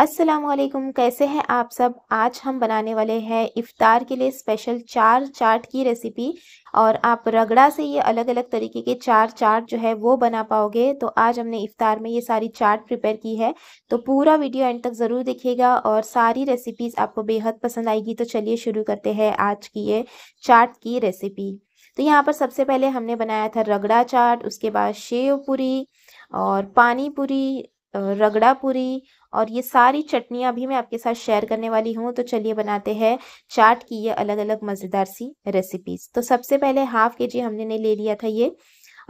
अस्सलाम कैसे हैं आप सब आज हम बनाने वाले हैं इफ़ार के लिए स्पेशल चार चाट की रेसिपी और आप रगड़ा से ये अलग अलग तरीके के चार चाट जो है वो बना पाओगे तो आज हमने इफ़ार में ये सारी चाट प्रिपेयर की है तो पूरा वीडियो एंड तक ज़रूर देखिएगा और सारी रेसिपीज़ आपको बेहद पसंद आएगी तो चलिए शुरू करते हैं आज की ये चाट की रेसिपी तो यहाँ पर सबसे पहले हमने बनाया था रगड़ा चाट उसके बाद शेव पूरी और पानी पूरी रगड़ा पूरी और ये सारी चटनियाँ भी मैं आपके साथ शेयर करने वाली हूँ तो चलिए बनाते हैं चाट की ये अलग अलग मज़ेदार सी रेसिपीज़ तो सबसे पहले हाफ़ के जी हमने ले लिया था ये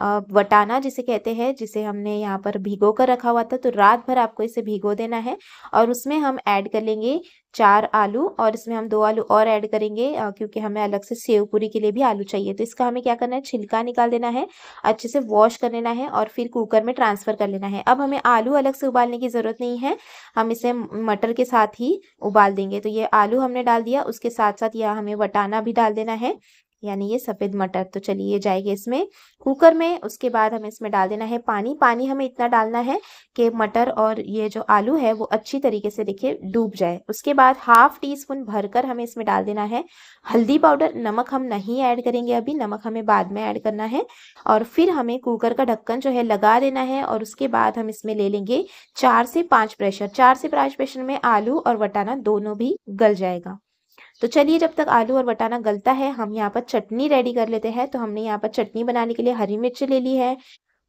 वटाना जिसे कहते हैं जिसे हमने यहाँ पर भिगो कर रखा हुआ था तो रात भर आपको इसे भिगो देना है और उसमें हम ऐड कर लेंगे चार आलू और इसमें हम दो आलू और ऐड करेंगे क्योंकि हमें अलग से सेव पूरी के लिए भी आलू चाहिए तो इसका हमें क्या करना है छिलका निकाल देना है अच्छे से वॉश कर लेना है और फिर कुकर में ट्रांसफ़र कर लेना है अब हमें आलू अलग से उबालने की ज़रूरत नहीं है हम इसे मटर के साथ ही उबाल देंगे तो ये आलू हमने डाल दिया उसके साथ साथ यह हमें वटाना भी डाल देना है यानी ये सफ़ेद मटर तो चलिए ये जाएगी इसमें कुकर में उसके बाद हमें इसमें डाल देना है पानी पानी हमें इतना डालना है कि मटर और ये जो आलू है वो अच्छी तरीके से देखिए डूब जाए उसके बाद हाफ टी स्पून भरकर हमें इसमें डाल देना है हल्दी पाउडर नमक हम नहीं ऐड करेंगे अभी नमक हमें बाद में ऐड करना है और फिर हमें कुकर का ढक्कन जो है लगा देना है और उसके बाद हम इसमें ले लेंगे चार से पाँच प्रेशर चार से पाँच प्रेशर में आलू और वटाना दोनों भी गल जाएगा तो चलिए जब तक आलू और बटाना गलता है हम यहाँ पर चटनी रेडी कर लेते हैं तो हमने यहाँ पर चटनी बनाने के लिए हरी मिर्च ले ली है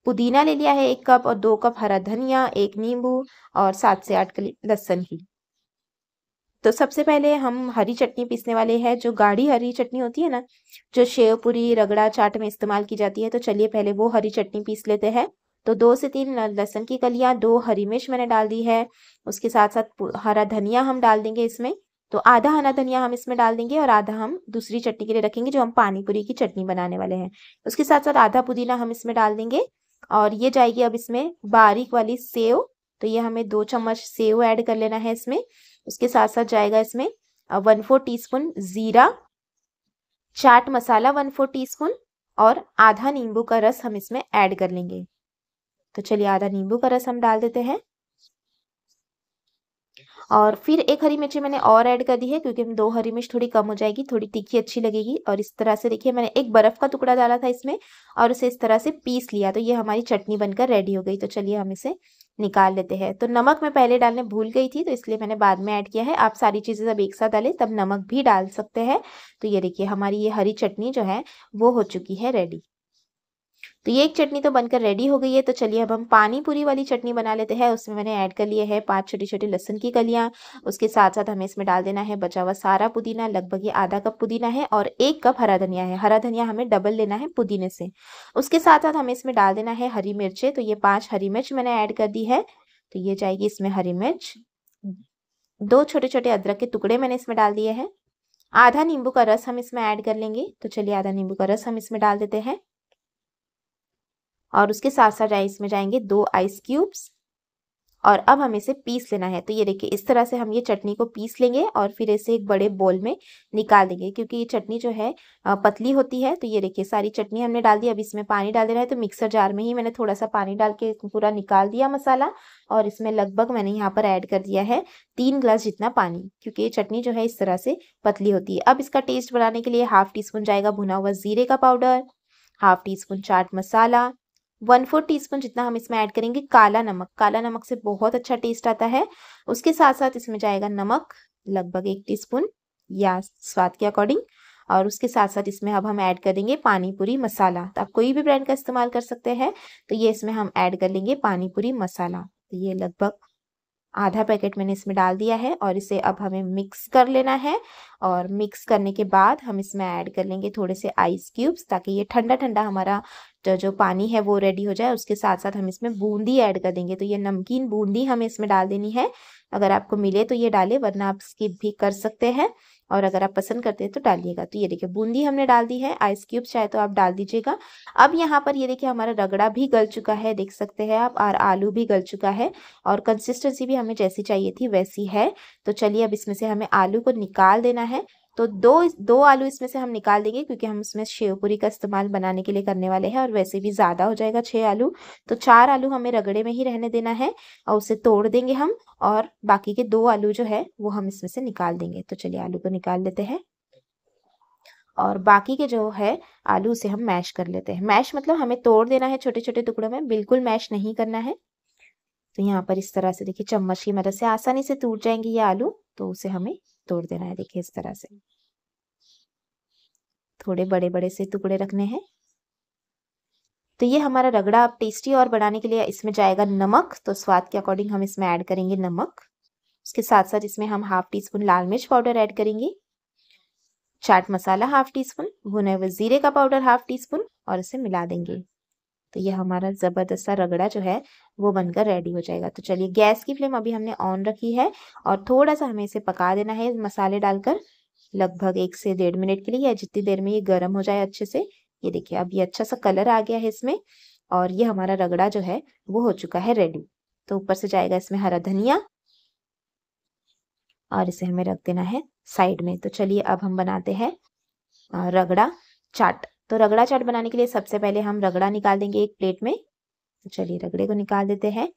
पुदीना ले लिया है एक कप और दो कप हरा धनिया एक नींबू और सात से आठ कली लहसन की तो सबसे पहले हम हरी चटनी पीसने वाले हैं जो गाढ़ी हरी चटनी होती है ना जो शेव पूरी रगड़ा चाट में इस्तेमाल की जाती है तो चलिए पहले वो हरी चटनी पीस लेते हैं तो दो से तीन लहसन की कलियां दो हरी मिर्च मैंने डाल दी है उसके साथ साथ हरा धनिया हम डाल देंगे इसमें तो आधा हना धनिया हम इसमें डाल देंगे और आधा हम दूसरी चटनी के लिए रखेंगे जो हम पानीपुरी की चटनी बनाने वाले हैं उसके साथ साथ आधा पुदीना हम इसमें डाल देंगे और ये जाएगी अब इसमें बारीक वाली सेव तो ये हमें दो चम्मच सेव ऐड कर लेना है इसमें उसके साथ साथ जाएगा इसमें वन फोर टी ज़ीरा चाट मसाला वन फोर टी और आधा नींबू का रस हम इसमें ऐड कर लेंगे तो चलिए आधा नींबू का रस हम डाल देते हैं और फिर एक हरी मिर्ची मैंने और ऐड कर दी है क्योंकि दो हरी मिर्च थोड़ी कम हो जाएगी थोड़ी तीखी अच्छी लगेगी और इस तरह से देखिए मैंने एक बर्फ़ का टुकड़ा डाला था इसमें और उसे इस तरह से पीस लिया तो ये हमारी चटनी बनकर रेडी हो गई तो चलिए हम इसे निकाल लेते हैं तो नमक मैं पहले डालने भूल गई थी तो इसलिए मैंने बाद में ऐड किया है आप सारी चीज़ें जब एक साथ डालें तब नमक भी डाल सकते हैं तो ये देखिए हमारी ये हरी चटनी जो है वो हो चुकी है रेडी तो ये एक चटनी तो बनकर रेडी हो गई है तो चलिए अब हम पानी पूरी वाली चटनी बना लेते हैं उसमें मैंने ऐड कर लिए है पांच छोटी छोटी लहसुन की कलियाँ उसके साथ साथ हमें इसमें डाल देना है बचा हुआ सारा पुदीना लगभग ये आधा कप पुदीना है और एक कप हरा धनिया है हरा धनिया हमें डबल लेना है पुदीने से उसके साथ साथ हमें इसमें डाल देना है हरी मिर्चें तो ये पाँच हरी मिर्च मैंने ऐड कर दी है तो ये जाएगी इसमें हरी मिर्च दो छोटे छोटे अदरक के टुकड़े मैंने इसमें डाल दिए हैं आधा नींबू का रस हम इसमें ऐड कर लेंगे तो चलिए आधा नींबू का रस हम इसमें डाल देते हैं और उसके साथ साथ इसमें जाएंगे दो आइस क्यूब्स और अब हमें इसे पीस लेना है तो ये देखिए इस तरह से हम ये चटनी को पीस लेंगे और फिर इसे एक बड़े बोल में निकाल देंगे क्योंकि ये चटनी जो है पतली होती है तो ये देखिए सारी चटनी हमने डाल दी अब इसमें पानी डाल देना है तो मिक्सर जार में ही मैंने थोड़ा सा पानी डाल के पूरा निकाल दिया मसाला और इसमें लगभग मैंने यहाँ पर ऐड कर दिया है तीन ग्लास जितना पानी क्योंकि ये चटनी जो है इस तरह से पतली होती है अब इसका टेस्ट बनाने के लिए हाफ टी स्पून जाएगा भुना हुआ जीरे का पाउडर हाफ टी स्पून चाट मसाला वन फोर टी जितना हम इसमें ऐड करेंगे काला नमक काला नमक से बहुत अच्छा टेस्ट आता है उसके साथ साथ इसमें जाएगा नमक लगभग एक टीस्पून या स्वाद के अकॉर्डिंग और उसके साथ साथ इसमें अब हम ऐड करेंगे पानी पूरी मसाला तो आप कोई भी ब्रांड का इस्तेमाल कर सकते हैं तो ये इसमें हम ऐड कर लेंगे पानी पूरी मसाला तो ये लगभग आधा पैकेट मैंने इसमें डाल दिया है और इसे अब हमें मिक्स कर लेना है और मिक्स करने के बाद हम इसमें ऐड कर लेंगे थोड़े से आइस क्यूब्स ताकि ये ठंडा ठंडा हमारा जो पानी है वो रेडी हो जाए उसके साथ साथ हम इसमें बूंदी ऐड कर देंगे तो ये नमकीन बूंदी हमें इसमें डाल देनी है अगर आपको मिले तो ये डालें वरना आप स्किप भी कर सकते हैं और अगर आप पसंद करते हैं तो डालिएगा तो ये देखिए बूंदी हमने डाल दी है आइस क्यूब चाहे तो आप डाल दीजिएगा अब यहाँ पर ये देखिए हमारा रगड़ा भी गल चुका है देख सकते हैं आप और आलू भी गल चुका है और कंसिस्टेंसी भी हमें जैसी चाहिए थी वैसी है तो चलिए अब इसमें से हमें आलू को निकाल देना है तो दो दो आलू इसमें से हम निकाल देंगे क्योंकि हम इसमें शेवपुरी का इस्तेमाल बनाने के लिए करने वाले हैं और वैसे भी ज़्यादा हो जाएगा छः आलू तो चार आलू हमें रगड़े में ही रहने देना है और उसे तोड़ देंगे हम और बाकी के दो आलू जो है वो हम इसमें से निकाल देंगे तो चलिए आलू को निकाल लेते हैं और बाकी के जो है आलू उसे हम मैश कर लेते हैं मैश मतलब हमें तोड़ देना है छोटे छोटे टुकड़ों में बिल्कुल मैश नहीं करना है तो यहाँ पर इस तरह से देखिए चम्मच की मदद से आसानी से टूट जाएंगे ये आलू तो उसे हमें तोड़ देना है देखिए इस तरह से थोड़े बड़े बड़े से टुकड़े रखने हैं तो ये हमारा रगड़ा अब टेस्टी और बनाने के लिए इसमें जाएगा नमक तो स्वाद के अकॉर्डिंग हम इसमें ऐड करेंगे नमक उसके साथ साथ इसमें हम हाफ टी स्पून लाल मिर्च पाउडर ऐड करेंगे चाट मसाला हाफ टी स्पून भुने हुए जीरे का पाउडर हाफ टी स्पून और इसे मिला देंगे तो ये हमारा ज़बरदस्त सा रगड़ा जो है वो बनकर रेडी हो जाएगा तो चलिए गैस की फ्लेम अभी हमने ऑन रखी है और थोड़ा सा हमें इसे पका देना है मसाले डालकर लगभग एक से डेढ़ मिनट के लिए या जितनी देर में ये गर्म हो जाए अच्छे से ये देखिए अब ये अच्छा सा कलर आ गया है इसमें और ये हमारा रगड़ा जो है वो हो चुका है रेडी तो ऊपर से जाएगा इसमें हरा धनिया और इसे हमें रख देना है साइड में तो चलिए अब हम बनाते हैं रगड़ा चाट तो रगड़ा चाट बनाने के लिए सबसे पहले हम रगड़ा निकाल देंगे एक प्लेट में तो चलिए रगड़े को निकाल देते हैं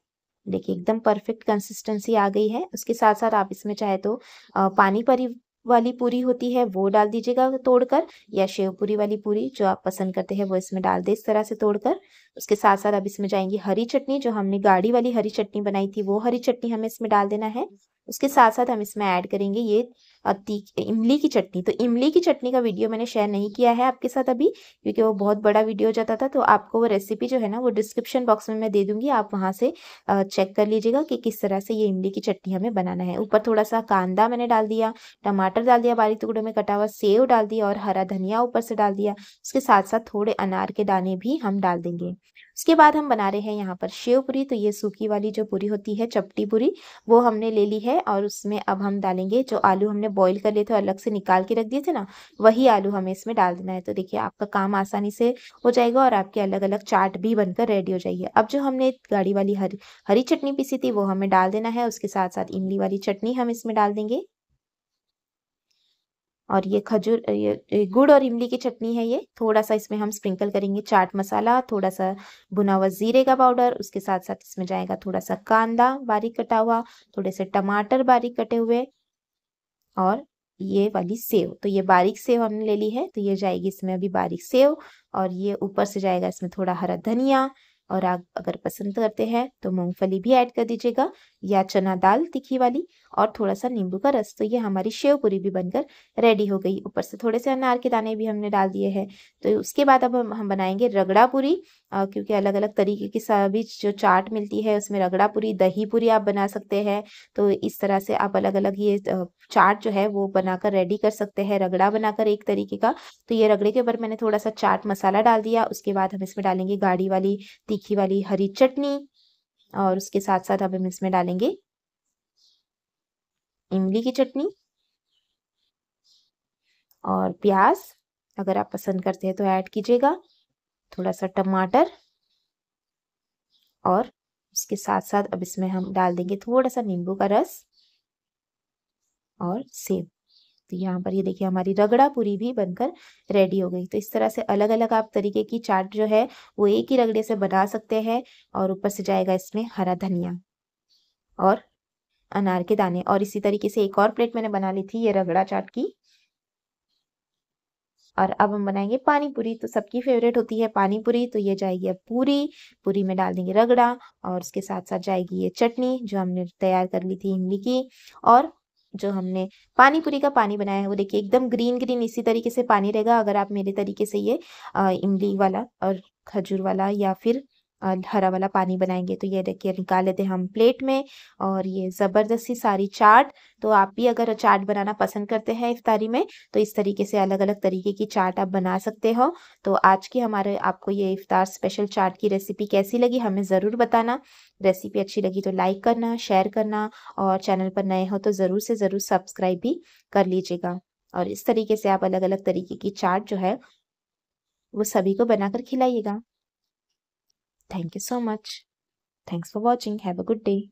देखिए एकदम परफेक्ट कंसिस्टेंसी आ गई है उसके साथ साथ आप इसमें चाहे तो पानी परी वाली पूरी होती है वो डाल दीजिएगा तोड़कर या शेव पूरी वाली पूरी जो आप पसंद करते हैं वो इसमें डाल दे इस तरह से तोड़कर उसके साथ साथ अब इसमें जाएंगी हरी चटनी जो हमने गाढ़ी वाली हरी चटनी बनाई थी वो हरी चटनी हमें इसमें डाल देना है उसके साथ साथ हम इसमें ऐड करेंगे ये इमली की चटनी तो इमली की चटनी का वीडियो मैंने शेयर नहीं किया है आपके साथ अभी क्योंकि वो बहुत बड़ा वीडियो हो जाता था तो आपको वो रेसिपी जो है ना वो डिस्क्रिप्शन बॉक्स में मैं दे दूंगी आप वहाँ से चेक कर लीजिएगा कि किस तरह से ये इमली की चटनी हमें बनाना है ऊपर थोड़ा सा कांदा मैंने डाल दिया टमाटर डाल दिया बारीक टुकड़े में कटा हुआ सेव डाल दिया और हरा धनिया ऊपर से डाल दिया उसके साथ साथ थोड़े अनार के दाने भी हम डाल देंगे उसके बाद हम बना रहे हैं यहाँ पर शेव पूरी तो ये सूखी वाली जो पूरी होती है चपटी पूरी वो हमने ले ली है और उसमें अब हम डालेंगे जो आलू हमने बॉईल कर लिए थे अलग से निकाल के रख दिए थे ना वही आलू हमें इसमें डाल देना है तो देखिए आपका काम आसानी से हो जाएगा और आपके अलग अलग चाट भी बनकर रेडी हो जाएगी अब जो हमने गाड़ी वाली हरी हरी चटनी पीसी थी वो हमें डाल देना है उसके साथ साथ इमली वाली चटनी हम इसमें डाल देंगे और ये खजूर ये गुड़ और इमली की चटनी है ये थोड़ा सा इसमें हम स्प्रिंकल करेंगे चाट मसाला थोड़ा सा भुना हुआ जीरे का पाउडर उसके साथ साथ इसमें जाएगा थोड़ा सा कांदा बारीक कटा हुआ थोड़े से टमाटर बारीक कटे हुए और ये वाली सेव तो ये बारीक सेव हमने ले ली है तो ये जाएगी इसमें अभी बारीक सेव और ये ऊपर से जाएगा इसमें थोड़ा हरा धनिया और आप अगर पसंद करते हैं तो मूंगफली भी ऐड कर दीजिएगा या चना दाल तीखी वाली और थोड़ा सा नींबू का रस तो ये हमारी शेव पूरी भी बनकर रेडी हो गई ऊपर से थोड़े से अनार के दाने भी हमने डाल दिए हैं तो उसके बाद अब हम, हम बनाएंगे रगड़ा पूरी क्योंकि अलग अलग तरीके की सभी जो चाट मिलती है उसमें रगड़ा पूरी दही पूरी आप बना सकते हैं तो इस तरह से आप अलग अलग ये चाट जो है वो बनाकर रेडी कर सकते हैं रगड़ा बनाकर एक तरीके का तो ये रगड़े के ऊपर मैंने थोड़ा सा चाट मसाला डाल दिया उसके बाद हम इसमें डालेंगे गाढ़ी वाली तीखी वाली हरी चटनी और उसके साथ साथ अब हम इसमें डालेंगे इमली की चटनी और प्याज अगर आप पसंद करते हैं तो ऐड कीजिएगा थोड़ा सा टमाटर और उसके साथ साथ अब इसमें हम डाल देंगे थोड़ा सा नींबू का रस और सेब तो यहाँ पर ये देखिए हमारी रगड़ा पूरी भी बनकर रेडी हो गई तो इस तरह से अलग अलग आप तरीके की चाट जो है वो एक ही रगड़े से बना सकते हैं और ऊपर से जाएगा इसमें हरा धनिया और अनार के दाने और इसी तरीके से एक और प्लेट मैंने बना ली थी ये रगड़ा चाट की और अब हम बनाएंगे पानी पूरी तो सबकी फेवरेट होती है पानी पूरी तो ये जाएगी अब पूरी पूरी में डाल देंगे रगड़ा और उसके साथ साथ जाएगी ये चटनी जो हमने तैयार कर ली थी इमली की और जो हमने पानी पूरी का पानी बनाया है वो देखिए एकदम ग्रीन ग्रीन इसी तरीके से पानी रहेगा अगर आप मेरे तरीके से ये इमली वाला और खजूर वाला या फिर हरा वाला पानी बनाएंगे तो ये देखिए निकाल लेते हैं हम प्लेट में और ये ज़बरदस्ती सारी चाट तो आप भी अगर चाट बनाना पसंद करते हैं इफ्तारी में तो इस तरीके से अलग अलग तरीके की चाट आप बना सकते हो तो आज की हमारे आपको ये इफ्तार स्पेशल चाट की रेसिपी कैसी लगी हमें ज़रूर बताना रेसिपी अच्छी लगी तो लाइक करना शेयर करना और चैनल पर नए हो तो ज़रूर से ज़रूर सब्सक्राइब भी कर लीजिएगा और इस तरीके से आप अलग अलग तरीके की चाट जो है वो सभी को बनाकर खिलाइएगा Thank you so much. Thanks for watching. Have a good day.